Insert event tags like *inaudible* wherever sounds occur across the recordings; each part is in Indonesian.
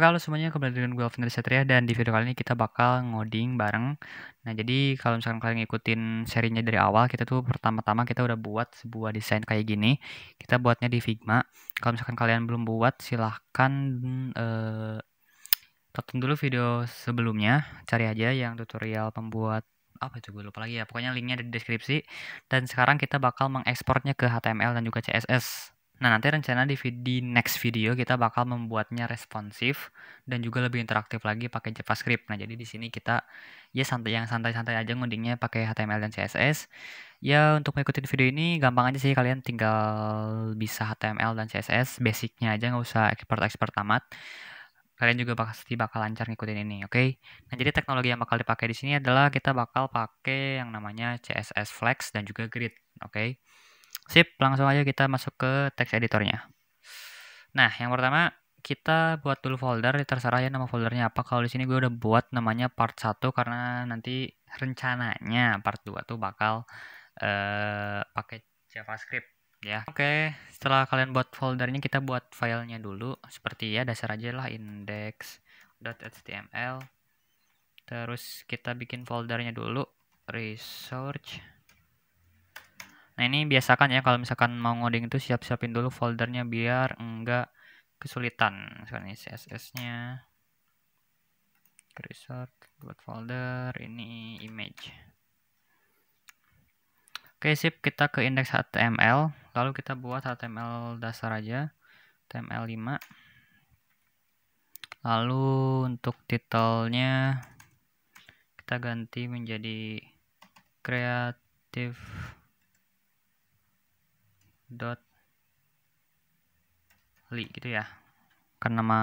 Halo semuanya, kembali dengan gue Alvin Satria dan di video kali ini kita bakal ngoding bareng. Nah, jadi kalau misalkan kalian ngikutin serinya dari awal, kita tuh pertama-tama kita udah buat sebuah desain kayak gini. Kita buatnya di Figma. Kalau misalkan kalian belum buat, silahkan eh, tonton dulu video sebelumnya. Cari aja yang tutorial pembuat apa itu gue lupa lagi ya. Pokoknya linknya ada di deskripsi. Dan sekarang kita bakal mengekspornya ke HTML dan juga CSS. Nah, nanti rencana di, di next video kita bakal membuatnya responsif dan juga lebih interaktif lagi pakai JavaScript. Nah, jadi di sini kita ya santai yang santai-santai aja ngodingnya pakai HTML dan CSS. Ya, untuk mengikuti video ini gampang aja sih kalian tinggal bisa HTML dan CSS basicnya aja nggak usah expert-expert amat. Kalian juga pasti bakal lancar ngikutin ini, oke? Okay? Nah, jadi teknologi yang bakal dipakai di sini adalah kita bakal pakai yang namanya CSS Flex dan juga Grid, oke? Okay? Sip, langsung aja kita masuk ke text editornya. Nah, yang pertama kita buat dulu folder, terserah ya nama foldernya apa. Kalau di sini gue udah buat namanya part 1 karena nanti rencananya part 2 tuh bakal uh, pakai JavaScript ya. Oke, okay, setelah kalian buat foldernya kita buat filenya dulu seperti ya dasar aja lah index.html. Terus kita bikin foldernya dulu research Nah ini biasakan ya kalau misalkan mau ngoding itu siap-siapin dulu foldernya biar enggak kesulitan. Misalkan ini CSS-nya, resort, buat folder, ini image. Oke sip, kita ke index HTML. Lalu kita buat HTML dasar aja, HTML5. Lalu untuk titelnya kita ganti menjadi kreatif dot li gitu ya karena nama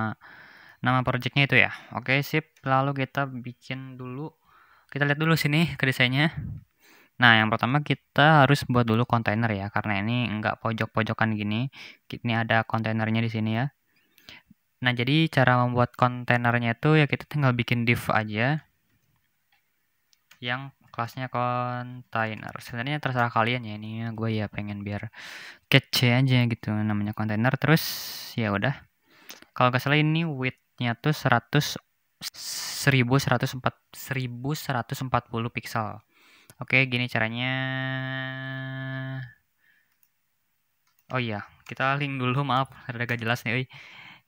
nama projectnya itu ya oke sip lalu kita bikin dulu kita lihat dulu sini ke desainnya nah yang pertama kita harus buat dulu kontainer ya karena ini enggak pojok-pojokan gini ini ada kontainernya di sini ya nah jadi cara membuat kontainernya itu ya kita tinggal bikin div aja yang kelasnya kontainer sebenarnya terserah kalian ya ini gue ya pengen biar kece aja gitu namanya kontainer terus ya udah kalau gak salah ini widthnya tuh 100 1140 1140 pixel oke gini caranya oh iya kita link dulu maaf ada gak jelas nih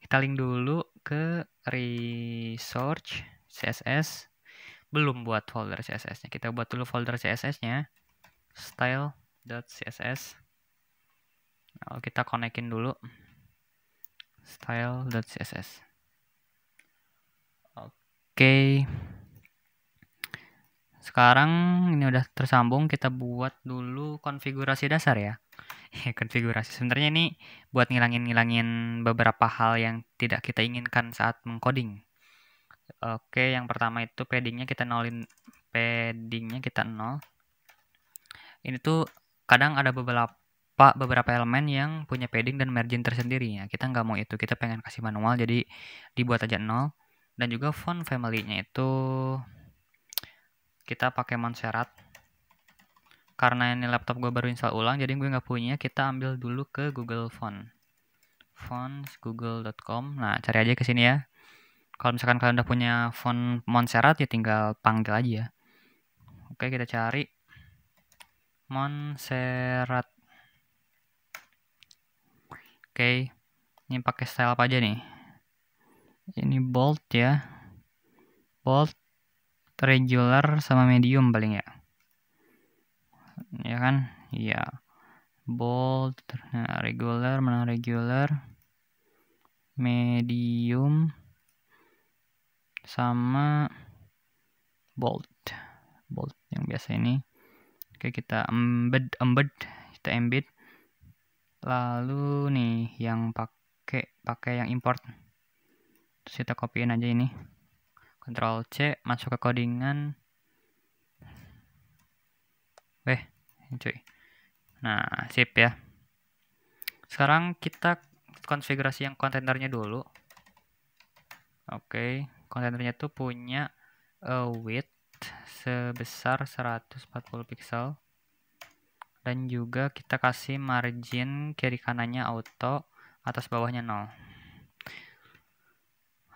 kita link dulu ke research css belum buat folder CSS-nya. Kita buat dulu folder CSS-nya style.css. Nah, kita konekin dulu style.css. Oke. Sekarang ini udah tersambung, kita buat dulu konfigurasi dasar ya. *laughs* ya konfigurasi sebenarnya ini buat ngilangin-ngilangin beberapa hal yang tidak kita inginkan saat mengcoding. Oke, yang pertama itu paddingnya kita nolin, paddingnya kita nol. Ini tuh kadang ada beberapa beberapa elemen yang punya padding dan margin tersendiri ya. Kita nggak mau itu, kita pengen kasih manual jadi dibuat aja nol. Dan juga font family-nya itu kita pakai Montserrat karena ini laptop gue baru install ulang jadi gue nggak punya kita ambil dulu ke Google Font fonts google.com nah cari aja ke sini ya kalau misalkan kalian udah punya font Montserrat ya tinggal panggil aja oke kita cari Montserrat oke ini pakai style apa aja nih ini bold ya bold regular sama medium paling ya ya kan iya bold nah regular mana regular medium sama bold bold yang biasa ini oke kita embed embed kita embed lalu nih yang pakai pakai yang import terus kita copyin aja ini control C masuk ke codingan eh cuy nah sip ya sekarang kita konfigurasi yang kontainernya dulu oke kontenernya tuh punya uh, width sebesar 140 pixel dan juga kita kasih margin kiri kanannya auto atas bawahnya nol.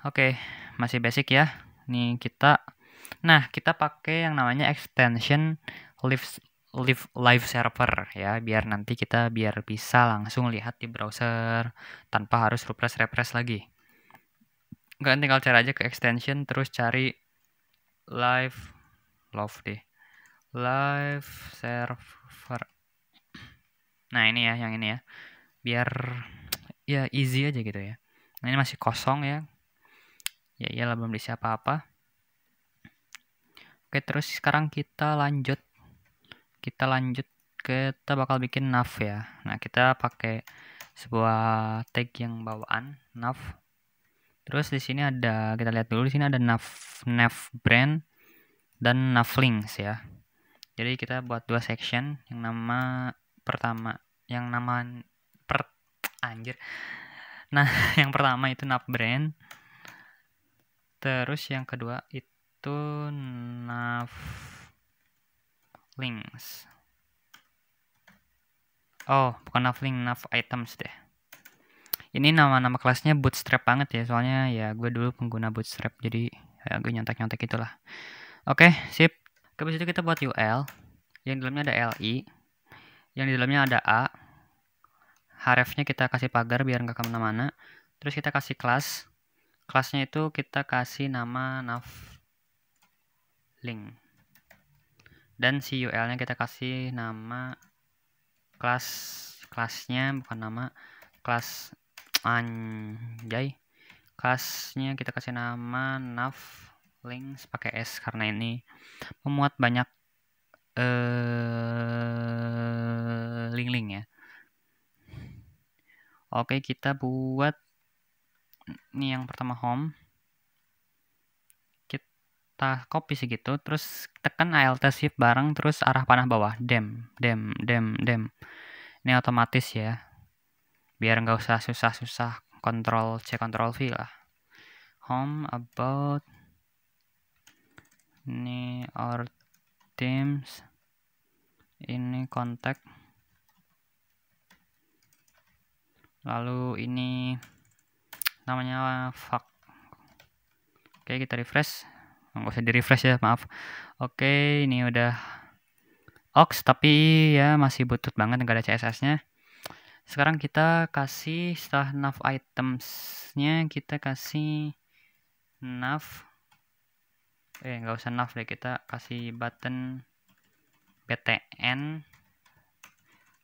oke okay, masih basic ya nih kita nah kita pakai yang namanya extension live live live server ya biar nanti kita biar bisa langsung lihat di browser tanpa harus refresh refresh lagi kalian tinggal cari aja ke extension terus cari live love deh live server nah ini ya yang ini ya biar ya easy aja gitu ya nah, ini masih kosong ya ya iyalah belum diisi apa-apa oke terus sekarang kita lanjut kita lanjut kita bakal bikin nav ya nah kita pakai sebuah tag yang bawaan nav Terus di sini ada kita lihat dulu di sini ada nav nav brand dan links ya. Jadi kita buat dua section yang nama pertama yang nama per anjir. Nah, *laughs* yang pertama itu nav brand. Terus yang kedua itu nav links. Oh, bukan nav link, nav items deh ini nama-nama kelasnya bootstrap banget ya soalnya ya gue dulu pengguna bootstrap jadi ya gue nyontek-nyontek itulah oke sip kemudian itu kita buat UL yang di dalamnya ada LI yang di dalamnya ada A harfnya kita kasih pagar biar nggak kemana-mana terus kita kasih kelas kelasnya itu kita kasih nama nav link dan si UL-nya kita kasih nama kelas kelasnya bukan nama kelas anjay kasnya kita kasih nama nav links pakai s karena ini memuat banyak eh link-link ya oke kita buat ini yang pertama home kita copy segitu terus tekan alt shift bareng terus arah panah bawah dem dem dem dem ini otomatis ya biar nggak usah susah-susah kontrol C kontrol V lah home about ini our teams ini kontak lalu ini namanya fuck oke kita refresh oh, nggak usah di refresh ya maaf oke ini udah ox tapi ya masih butut banget nggak ada CSS nya sekarang kita kasih setelah nav itemsnya kita kasih nav eh nggak usah nav deh kita kasih button btn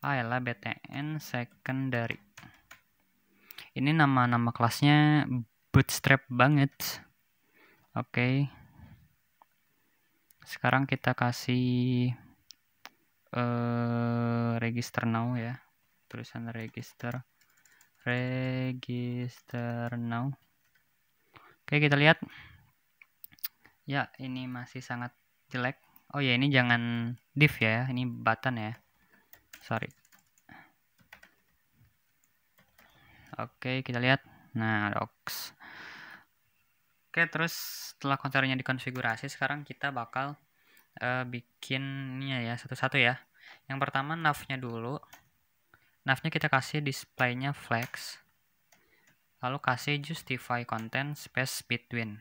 ah ya lah btn secondary ini nama-nama kelasnya bootstrap banget oke okay. sekarang kita kasih uh, register now ya tulisan register register now oke kita lihat ya ini masih sangat jelek oh ya ini jangan div ya ini button ya sorry oke kita lihat nah docs oke terus setelah konsernya dikonfigurasi sekarang kita bakal uh, eh, bikinnya ya satu-satu ya yang pertama navnya dulu Navnya kita kasih displaynya flex. Lalu kasih justify content space between.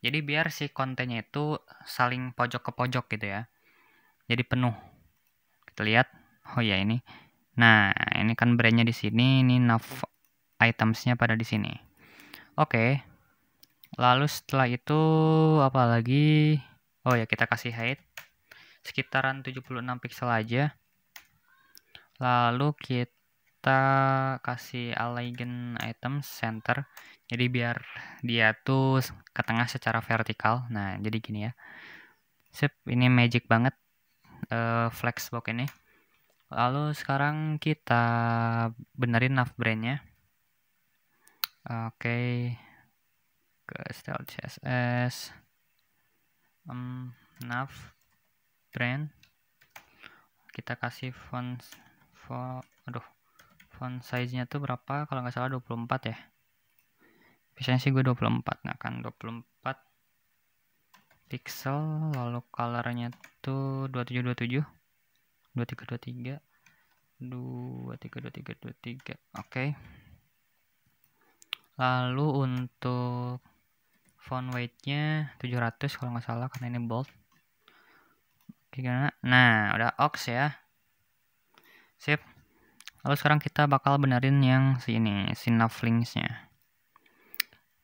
Jadi biar si kontennya itu saling pojok ke pojok gitu ya. Jadi penuh. Kita lihat. Oh ya ini. Nah, ini kan brandnya di sini, ini nav itemsnya pada di sini. Oke. Lalu setelah itu apalagi? Oh ya kita kasih height sekitaran 76 pixel aja lalu kita kasih align item center jadi biar dia tuh ke tengah secara vertikal nah jadi gini ya sip ini magic banget uh, flexbox ini lalu sekarang kita benerin nya oke okay. ke style css um, nav brand kita kasih font font aduh font size nya tuh berapa kalau nggak salah 24 ya biasanya sih gue 24 nah kan 24 pixel lalu color-nya tuh 2727 2323 232323 oke okay. lalu untuk font weight-nya 700 kalau nggak salah karena ini bold gimana nah udah ox ya Sip. Lalu sekarang kita bakal benerin yang sini, si nav links-nya.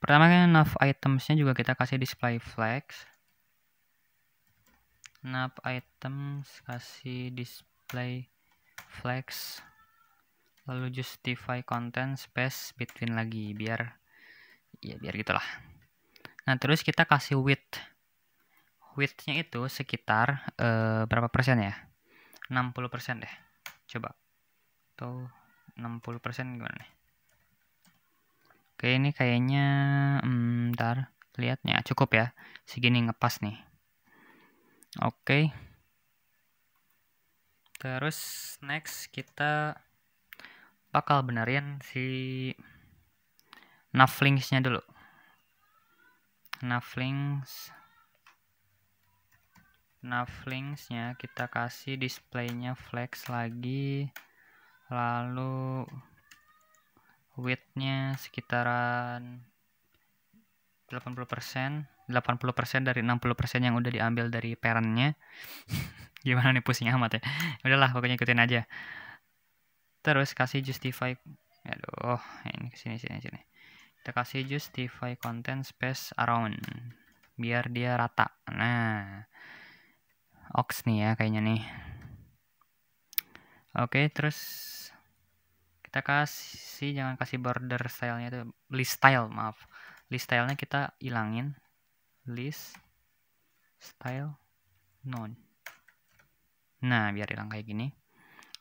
Pertama kan nav items-nya juga kita kasih display flex Nav items kasih display flex Lalu justify content space between lagi biar ya biar gitulah. Nah, terus kita kasih width. Width-nya itu sekitar uh, berapa persen ya? 60% deh coba atau 60% gimana nih oke ini kayaknya hmm, ntar lihatnya cukup ya segini ngepas nih oke terus next kita bakal benerin si nav dulu nafflings navlinksnya kita kasih displaynya flex lagi lalu widthnya sekitaran 80% 80% dari 60% yang udah diambil dari parentnya *laughs* gimana nih pusing amat ya udahlah pokoknya ikutin aja terus kasih justify aduh ini kesini sini sini kita kasih justify content space around biar dia rata nah ox nih ya kayaknya nih oke terus kita kasih jangan kasih border stylenya itu list style maaf list stylenya kita ilangin list style none nah biar hilang kayak gini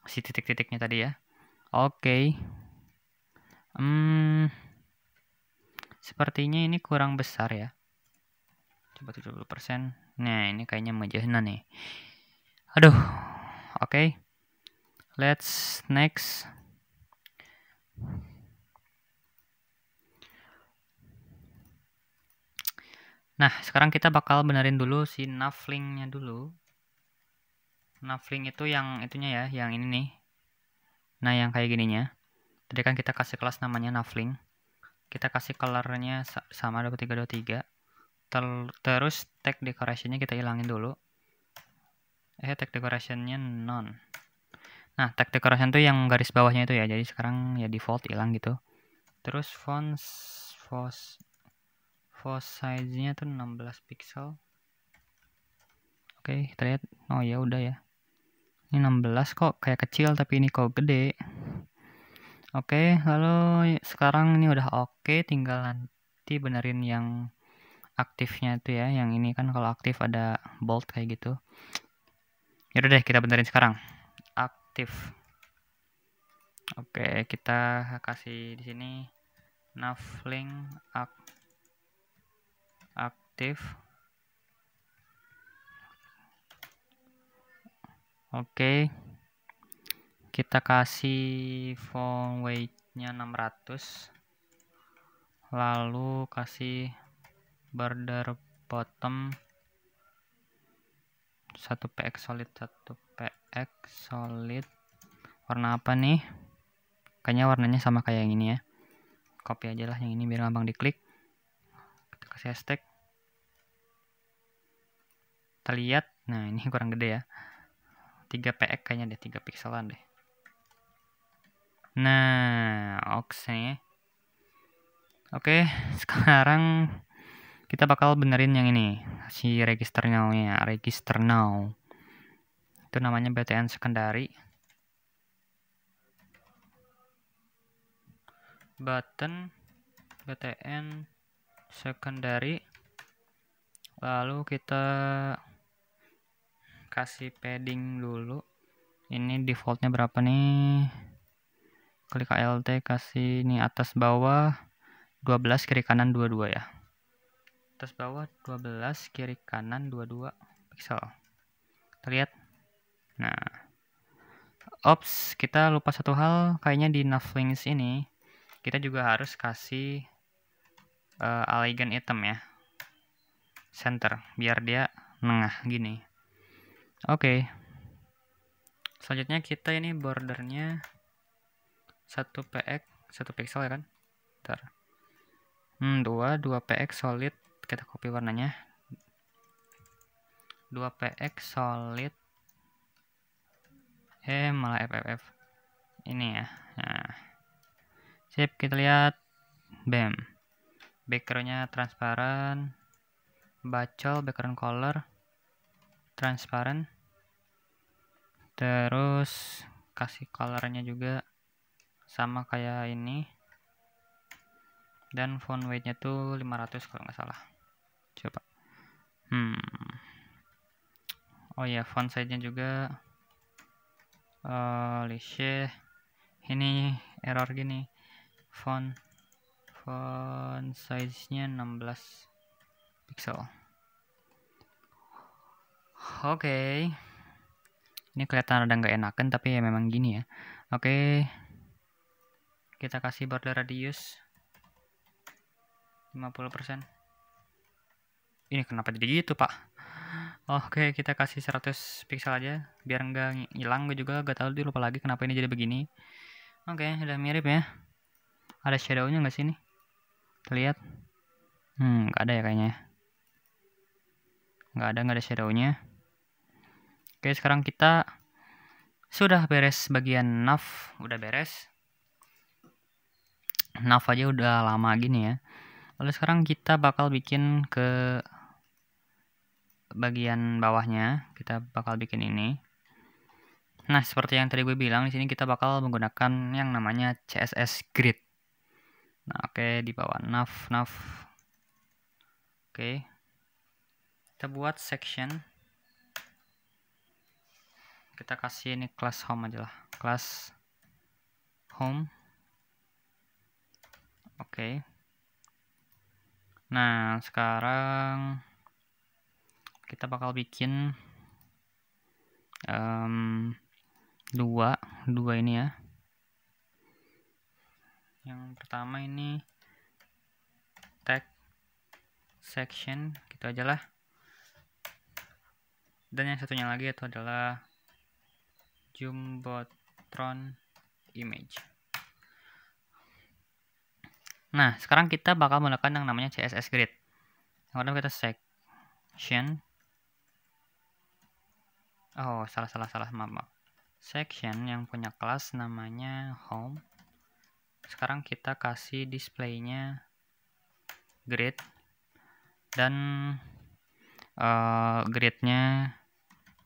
si titik-titiknya tadi ya oke okay. hmm sepertinya ini kurang besar ya coba 70% Nah, ini kayaknya Mujahna nih. Aduh, oke. Okay. Let's next. Nah, sekarang kita bakal benerin dulu si naflingnya dulu. Nafling itu yang itunya ya, yang ini nih. Nah, yang kayak gininya. Tadi kan kita kasih kelas namanya nafling. Kita kasih colornya sama 2323 ter terus tag decorationnya kita hilangin dulu eh tag decorationnya non nah tag decoration tuh yang garis bawahnya itu ya jadi sekarang ya default hilang gitu terus font font font size nya tuh 16 pixel oke okay, kita lihat oh ya udah ya ini 16 kok kayak kecil tapi ini kok gede oke okay, lalu sekarang ini udah oke okay, tinggal nanti benerin yang aktifnya itu ya yang ini kan kalau aktif ada bolt kayak gitu ya udah deh kita benerin sekarang aktif oke kita kasih di sini navlink ak aktif oke kita kasih font weightnya 600 lalu kasih border bottom 1 px solid 1 px solid warna apa nih kayaknya warnanya sama kayak yang ini ya copy aja lah yang ini biar gampang diklik kita kasih hashtag kita lihat nah ini *laughs* kurang gede ya 3 px kayaknya deh 3 pixelan deh nah oke oke *laughs* sekarang kita bakal benerin yang ini si register now-nya register now itu namanya BTN secondary button BTN secondary lalu kita kasih padding dulu ini defaultnya berapa nih klik alt kasih ini atas bawah 12 kiri kanan 22 ya atas bawah 12 kiri kanan 22 pixel terlihat nah ops kita lupa satu hal kayaknya di navlinks ini kita juga harus kasih uh, eh, aligned item ya center biar dia nengah gini oke okay. selanjutnya kita ini bordernya 1 px 1 pixel ya kan ntar hmm, 2 2 px solid kita copy warnanya 2px solid eh malah fff ini ya nah sip kita lihat bam backgroundnya transparan bacol background color transparan terus kasih colornya juga sama kayak ini dan font weightnya tuh 500 kalau nggak salah coba hmm oh ya font size nya juga uh, ini error gini font font size nya 16 pixel oke okay. ini kelihatan ada nggak enakan tapi ya memang gini ya oke okay. kita kasih border radius 50% ini kenapa jadi gitu pak Oke, kita kasih 100 pixel aja biar nggak hilang. Gue juga gak tahu dia lupa lagi kenapa ini jadi begini. Oke, okay, udah mirip ya. Ada shadownya nggak sih ini? Lihat. Hmm, nggak ada ya kayaknya. Ya. Nggak ada, nggak ada shadownya. Oke, sekarang kita sudah beres bagian nav, udah beres. Nav aja udah lama gini ya. Lalu sekarang kita bakal bikin ke bagian bawahnya kita bakal bikin ini nah seperti yang tadi gue bilang di sini kita bakal menggunakan yang namanya CSS grid nah oke okay, di bawah nav nav oke okay. kita buat section kita kasih ini class home aja lah Class home oke okay. nah sekarang kita bakal bikin um, dua dua ini ya yang pertama ini tag section gitu aja lah dan yang satunya lagi itu adalah jumbotron image nah sekarang kita bakal menggunakan yang namanya css grid yang pertama kita section oh salah salah salah maaf section yang punya kelas namanya home sekarang kita kasih displaynya grid dan uh, eh, nya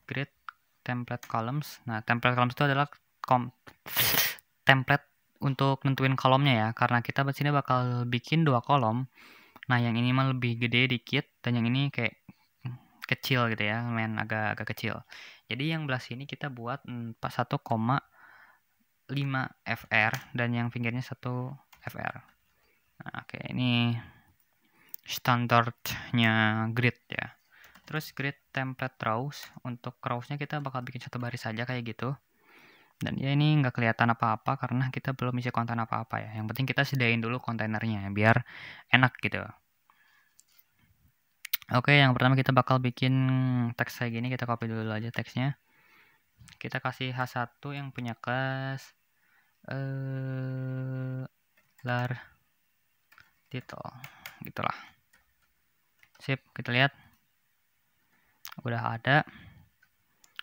grid template columns nah template columns itu adalah kom template untuk nentuin kolomnya ya karena kita di sini bakal bikin dua kolom nah yang ini mah lebih gede dikit dan yang ini kayak kecil gitu ya main agak agak kecil jadi yang belah ini kita buat 1,5 mm, fr dan yang pinggirnya 1 fr nah, oke okay, ini standarnya grid ya terus grid template rows untuk rowsnya kita bakal bikin satu baris saja kayak gitu dan ya ini nggak kelihatan apa-apa karena kita belum isi konten apa-apa ya yang penting kita sediain dulu kontainernya biar enak gitu Oke, yang pertama kita bakal bikin teks kayak gini. Kita copy dulu aja teksnya. Kita kasih H1 yang punya kelas eh lar title. Gitulah. Sip, kita lihat. Udah ada.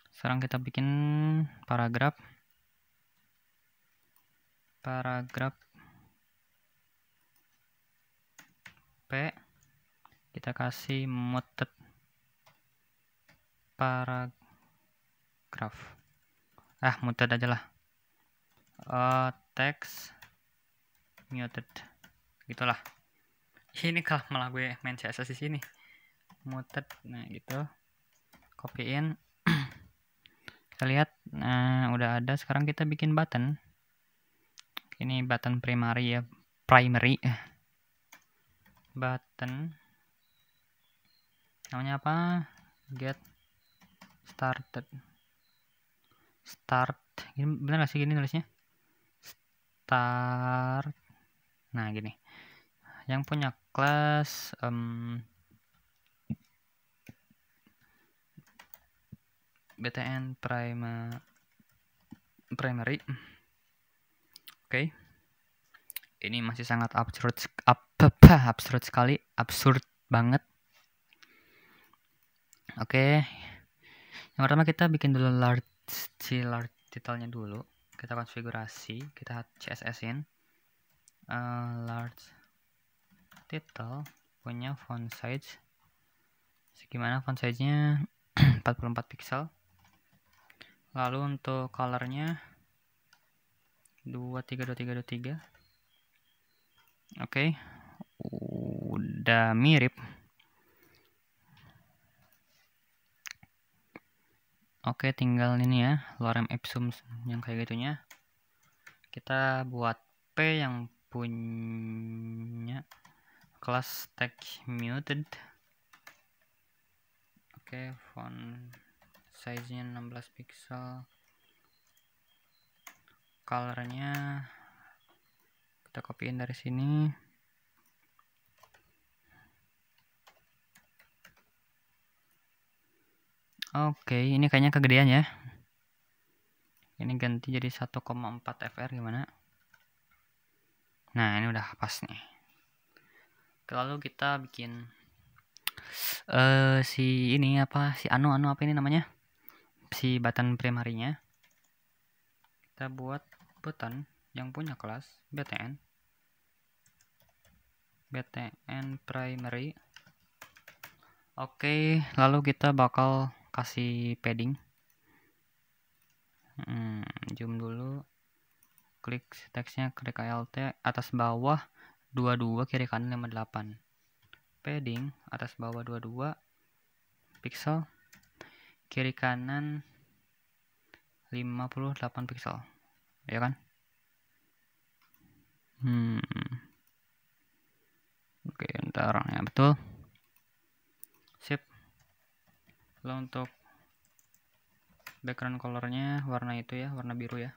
Sekarang kita bikin paragraf. Paragraf P kita kasih method paragraf ah method aja lah uh, eh, text muted gitulah ini kalah malah gue main CSS di sini muted nah gitu in *clears throat* kita lihat nah udah ada sekarang kita bikin button ini button primary ya primary button namanya apa get started start ini benar nggak sih gini nulisnya start nah gini yang punya kelas um, BTN prima, primary oke okay. ini masih sangat absurd ab, *laughs* absurd sekali absurd banget oke okay. yang pertama kita bikin dulu large si large titelnya dulu kita konfigurasi kita css in uh, eh, large title punya font size segimana font size nya 44 pixel lalu untuk color-nya 232323 oke okay. udah mirip Oke, tinggal ini ya, lorem ipsum yang kayak gitunya. Kita buat P yang punya kelas tag muted. Oke, font size-nya 16 pixel. Color-nya kita copyin dari sini. Oke, ini kayaknya kegedean ya. Ini ganti jadi 1,4 FR gimana? Nah, ini udah pas nih. Lalu kita bikin uh, si ini apa? Si anu anu apa ini namanya? Si button primarinya. Kita buat button yang punya kelas BTN. BTN primary. Oke, lalu kita bakal kasih padding hmm, zoom dulu klik teksnya klik alt atas bawah 22 kiri kanan 58 padding atas bawah 22 pixel kiri kanan 58 pixel ya kan hmm oke ntar ya betul lalu untuk background colornya warna itu ya warna biru ya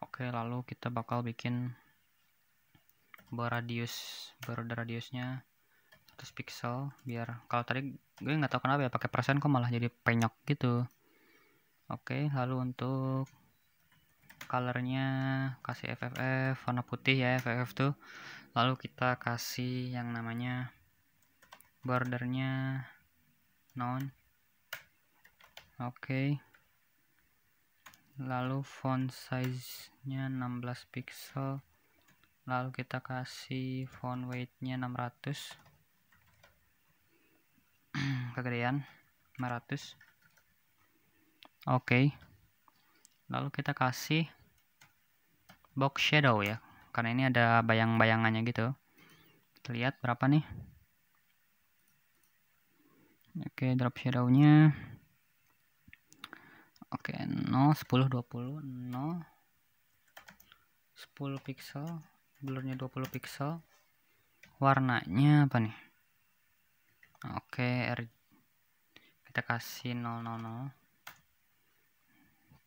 oke lalu kita bakal bikin beradius beroda radiusnya 100 pixel biar kalau tadi gue nggak tahu kenapa ya pakai persen kok malah jadi penyok gitu oke lalu untuk colornya kasih FFF warna putih ya FFF tuh lalu kita kasih yang namanya bordernya none oke okay. lalu font size nya 16 pixel lalu kita kasih font weight nya 600 kegedean 500 oke okay. lalu kita kasih box shadow ya karena ini ada bayang-bayangannya gitu kita lihat berapa nih oke okay, drop nya oke okay, 0 10 20 0 10 pixel blur-nya 20 pixel warnanya apa nih oke okay, R kita kasih 000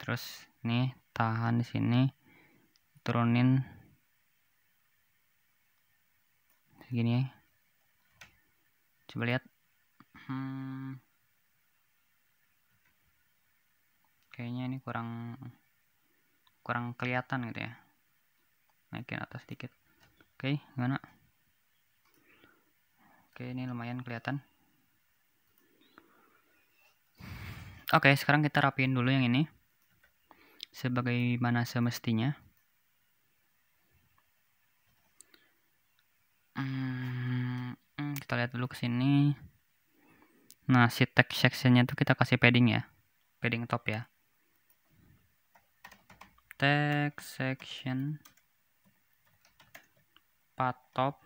terus nih tahan di sini turunin segini ya. coba lihat hmm, kayaknya ini kurang kurang kelihatan gitu ya naikin atas sedikit oke okay, gimana oke ini lumayan kelihatan oke sekarang kita rapiin dulu yang ini sebagaimana semestinya hmm, hmm kita lihat dulu kesini. Nah, si text sectionnya itu kita kasih padding ya. Padding top ya. Text section part top.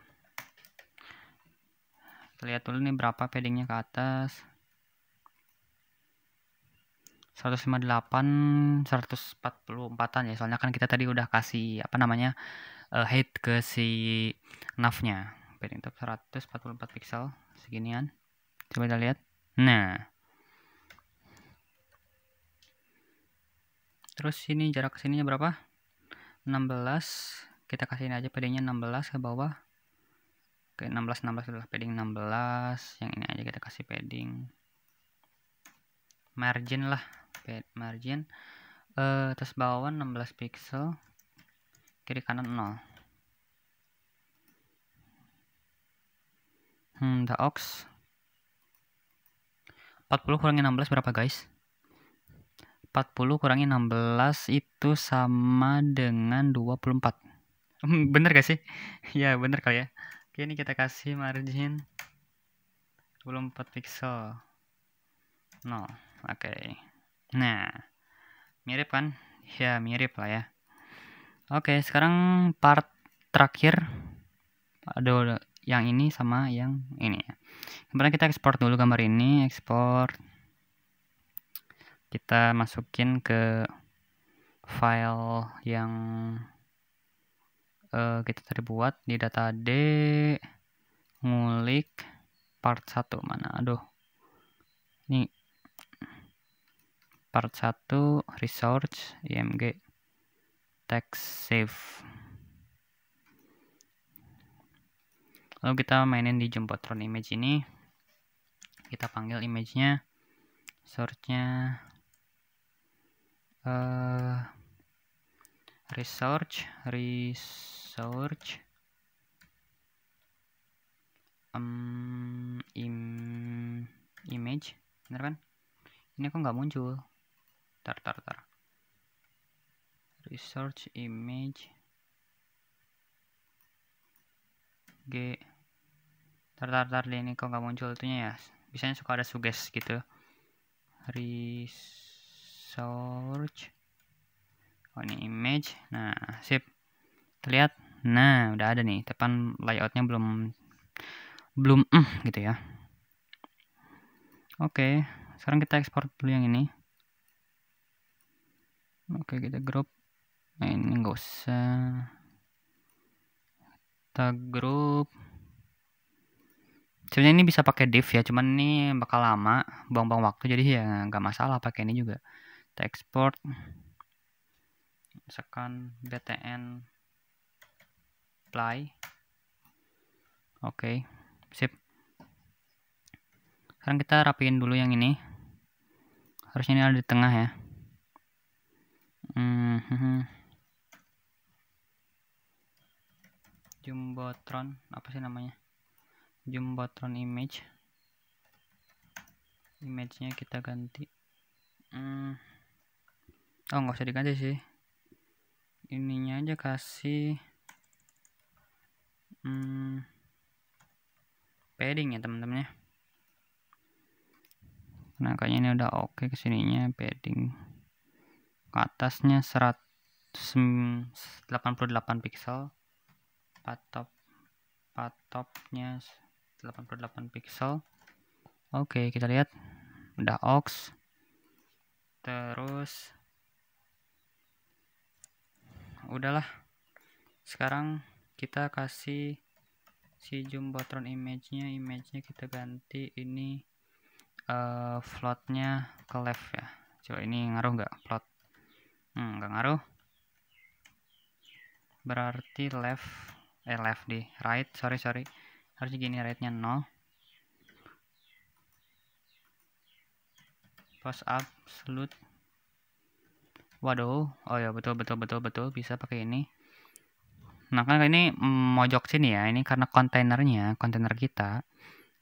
Kita lihat dulu nih berapa paddingnya ke atas. 158 144-an ya soalnya kan kita tadi udah kasih apa namanya uh, height ke si nav-nya. padding top 144 pixel seginian coba kita lihat Nah. Terus sini jarak sininya berapa? 16. Kita kasihin aja pedenya 16 ke bawah. Oke, 16 16 adalah padding 16. Yang ini aja kita kasih padding margin lah, pad margin. Eh, terus bawah 16 pixel. Kiri kanan 0. Hmm, the ox 40 kurangi 16 berapa guys? 40 kurangi 16 itu sama dengan 24 hmm, Bener gak sih? *laughs* ya bener kali ya Oke ini kita kasih margin 24 pixel No, Oke okay. Nah Mirip kan? Ya mirip lah ya Oke sekarang part terakhir Aduh yang ini sama yang ini ya. Kemudian kita ekspor dulu gambar ini, ekspor. Kita masukin ke file yang uh, kita tadi buat di data D ngulik part 1 mana aduh ini part 1 research img text save lalu kita mainin di jumpotron image ini kita panggil image-nya search-nya uh, research research um, im, image bener kan ini kok nggak muncul tar tar tar research image G tar tar tar ini kok nggak muncul tuhnya ya biasanya suka ada suges gitu research oh ini image nah sip terlihat nah udah ada nih depan layoutnya belum belum mm, gitu ya oke okay, sekarang kita ekspor dulu yang ini oke okay, kita grup nah ini nggak usah kita grup. Sebenarnya ini bisa pakai div ya, cuman ini bakal lama, buang-buang waktu jadi ya nggak masalah pakai ini juga. Kita export misalkan btn play, Oke, okay, sip. Sekarang kita rapiin dulu yang ini. Harusnya ini ada di tengah ya. Mm jumbotron apa sih namanya jumbotron image image nya kita ganti hmm. oh nggak usah diganti sih ininya aja kasih hmm, padding ya teman-teman ya nah kayaknya ini udah oke okay kesininya padding ke atasnya 188 pixel patop patopnya 88 pixel oke kita lihat udah aux terus udahlah sekarang kita kasih si jumbotron image-nya image-nya kita ganti ini uh, floatnya ke left ya coba ini ngaruh nggak float hmm, nggak ngaruh berarti left eh left di right sorry sorry harusnya gini rightnya 0 post absolute waduh oh ya betul betul betul betul bisa pakai ini nah kan ini mojok sini ya ini karena kontainernya kontainer kita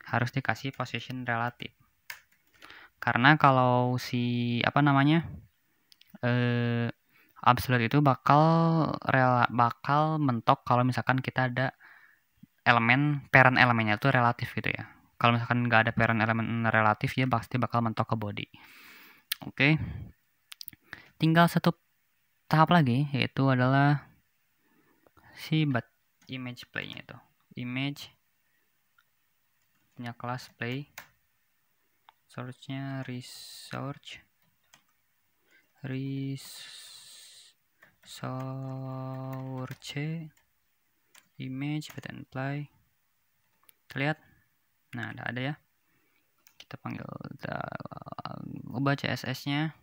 harus dikasih position relatif karena kalau si apa namanya eh absolute itu bakal rela bakal mentok kalau misalkan kita ada elemen parent elemennya itu relatif gitu ya. Kalau misalkan nggak ada parent elemen relatif ya pasti bakal mentok ke body. Oke. Okay. Tinggal satu tahap lagi yaitu adalah si bat image play-nya itu. Image punya kelas play searchnya research research source image button play terlihat nah ada ada ya kita panggil ubah css nya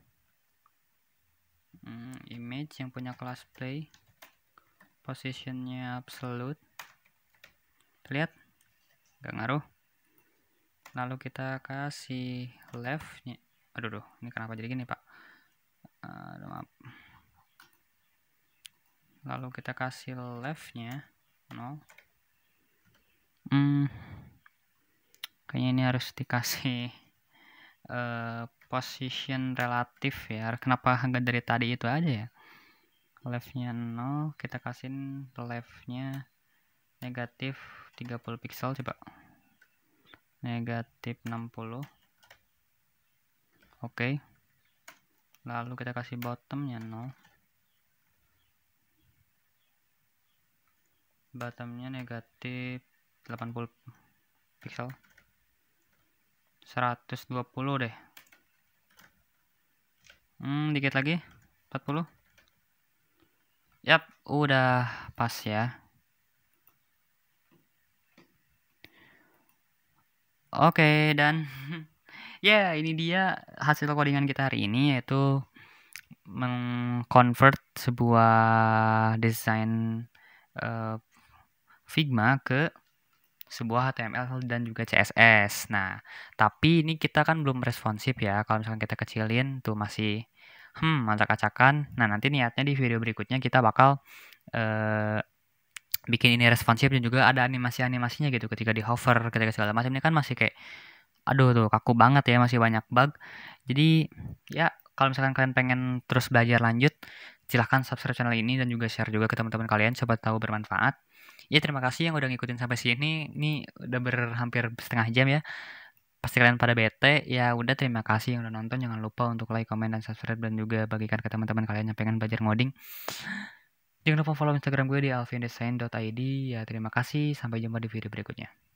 hmm, image yang punya kelas play positionnya absolute terlihat gak ngaruh lalu kita kasih left -nya. aduh, aduh ini kenapa jadi gini pak uh, maaf lalu kita kasih leftnya 0 hmm, kayaknya ini harus dikasih uh, *laughs* position relatif ya kenapa nggak dari tadi itu aja ya leftnya 0 kita kasihin leftnya negatif 30 pixel coba negatif 60 oke okay. lalu kita kasih bottomnya 0 bottomnya negatif 80 pixel 120 deh hmm dikit lagi 40 yap udah pas ya oke okay, dan *laughs* ya yeah, ini dia hasil codingan kita hari ini yaitu mengconvert sebuah desain uh, Figma ke sebuah HTML dan juga CSS. Nah, tapi ini kita kan belum responsif ya. Kalau misalkan kita kecilin tuh masih hmm acak-acakan. Nah, nanti niatnya di video berikutnya kita bakal eh, bikin ini responsif dan juga ada animasi-animasinya gitu ketika di hover, ketika segala macam ini kan masih kayak aduh tuh kaku banget ya, masih banyak bug. Jadi ya kalau misalkan kalian pengen terus belajar lanjut, silahkan subscribe channel ini dan juga share juga ke teman-teman kalian sobat tahu bermanfaat. Ya terima kasih yang udah ngikutin sampai sini. Ini udah berhampir setengah jam ya. Pasti kalian pada bete. Ya udah terima kasih yang udah nonton. Jangan lupa untuk like, comment, dan subscribe. Dan juga bagikan ke teman-teman kalian yang pengen belajar ngoding. Jangan lupa follow Instagram gue di alvindesign.id. Ya terima kasih. Sampai jumpa di video berikutnya.